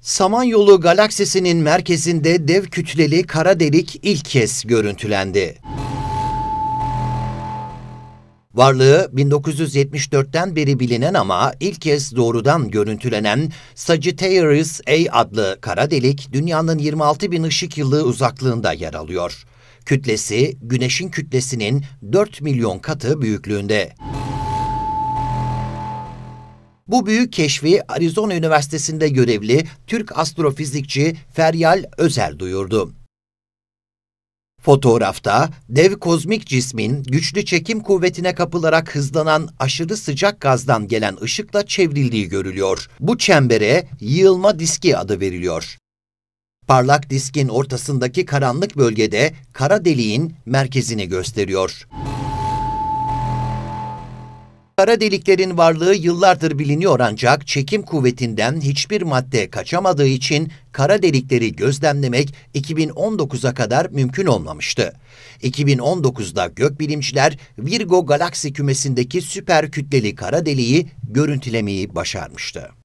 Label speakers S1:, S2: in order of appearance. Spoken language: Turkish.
S1: Samanyolu galaksisinin merkezinde dev kütleli kara delik ilk kez görüntülendi. Varlığı 1974'ten beri bilinen ama ilk kez doğrudan görüntülenen Sagittarius A adlı kara delik dünyanın 26 bin ışık yılı uzaklığında yer alıyor. Kütlesi güneşin kütlesinin 4 milyon katı büyüklüğünde. Bu büyük keşfi Arizona Üniversitesi'nde görevli Türk astrofizikçi Feryal Özel duyurdu. Fotoğrafta dev kozmik cismin güçlü çekim kuvvetine kapılarak hızlanan aşırı sıcak gazdan gelen ışıkla çevrildiği görülüyor. Bu çembere yığılma diski adı veriliyor. Parlak diskin ortasındaki karanlık bölgede kara deliğin merkezini gösteriyor. Kara deliklerin varlığı yıllardır biliniyor ancak çekim kuvvetinden hiçbir madde kaçamadığı için kara delikleri gözlemlemek 2019'a kadar mümkün olmamıştı. 2019'da gökbilimciler Virgo galaksi kümesindeki süper kütleli kara deliği görüntülemeyi başarmıştı.